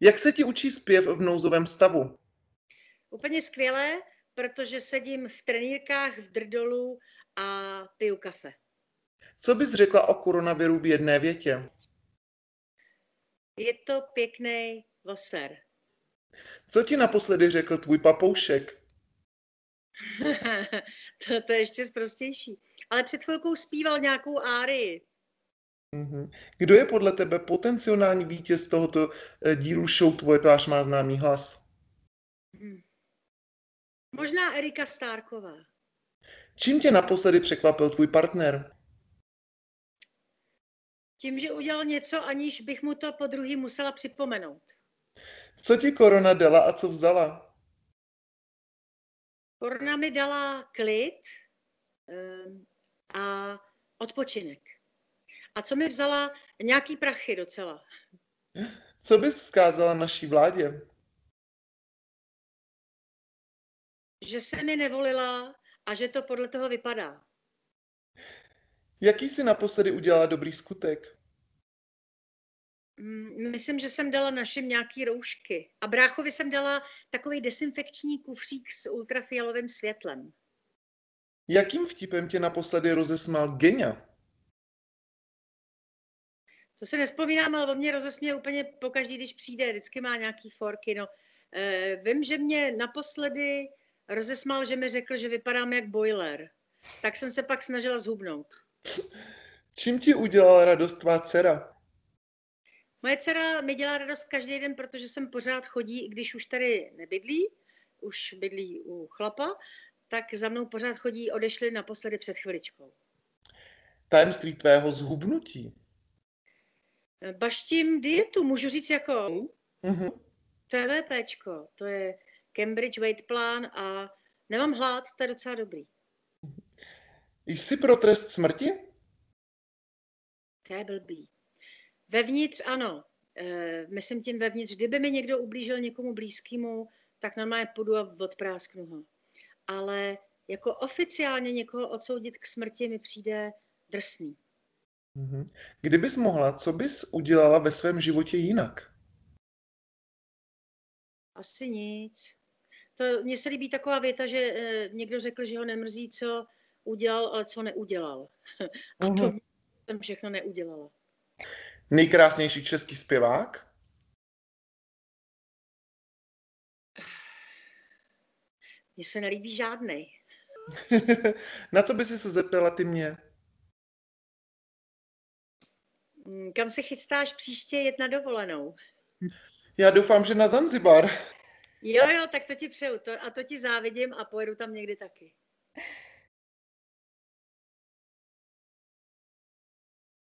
Jak se ti učí zpěv v nouzovém stavu? Úplně skvěle, protože sedím v trenýrkách, v drdolu a piju kafe. Co bys řekla o koronaviru v jedné větě? Je to pěkný voser. Co ti naposledy řekl tvůj papoušek? to, to je ještě zprostější. Ale před chvilkou zpíval nějakou árii. Mhm. Kdo je podle tebe potenciální vítěz tohoto eh, dílu show Tvoje tvář má známý hlas? Hmm. Možná Erika Stárková. Čím tě naposledy překvapil tvůj partner? Tím, že udělal něco, aniž bych mu to po druhý musela připomenout. Co ti korona dala a co vzala? Korona mi dala klid ehm, a odpočinek a co mi vzala nějaký prachy docela. Co bys vzkázala naší vládě? Že se mi nevolila a že to podle toho vypadá. Jaký jsi naposledy udělala dobrý skutek? Mm, myslím, že jsem dala našim nějaký roušky. A bráchovi jsem dala takový desinfekční kufřík s ultrafialovým světlem. Jakým vtipem tě naposledy rozesmál Genia? To se nespomínám, ale o mě rozesměje úplně pokaždý, když přijde, vždycky má nějaký forky. No. Eh, vím, že mě naposledy rozesmál, že mi řekl, že vypadám jak boiler. Tak jsem se pak snažila zhubnout. Čím ti udělala radost tvá dcera? Moje dcera mi dělá radost každý den, protože jsem pořád chodí, i když už tady nebydlí, už bydlí u chlapa, tak za mnou pořád chodí, odešli naposledy před chviličkou. Tajemství tvého zhubnutí Eh, baštím dietu, můžu říct jako uh-huh. Mhm. CVPčko, to je Cambridge Weight Plan a nemám hlad, to je docela dobrý. Jsi pro trest smrti? To je blbý. Vevnitř ano. E, myslím tím vevnitř. Kdyby mi někdo ublížil někomu blízkému, tak normálně půjdu a odprásknu ho. Ale jako oficiálně někoho odsoudit k smrti mi přijde drsný. Mm-hmm. Kdybys mohla, co bys udělala ve svém životě jinak? Asi nic. To mně se líbí taková věta, že e, někdo řekl, že ho nemrzí, co udělal, ale co neudělal. A to mm-hmm. jsem všechno neudělala. Nejkrásnější český zpěvák? Mně se nelíbí žádnej. Na co by si se zeptala ty mě? Mm, kam se chystáš příště jet na dovolenou? Já doufám, že na Zanzibar. Jo, jo, tak to ti přeju to, a to ti závidím a pojedu tam někdy taky.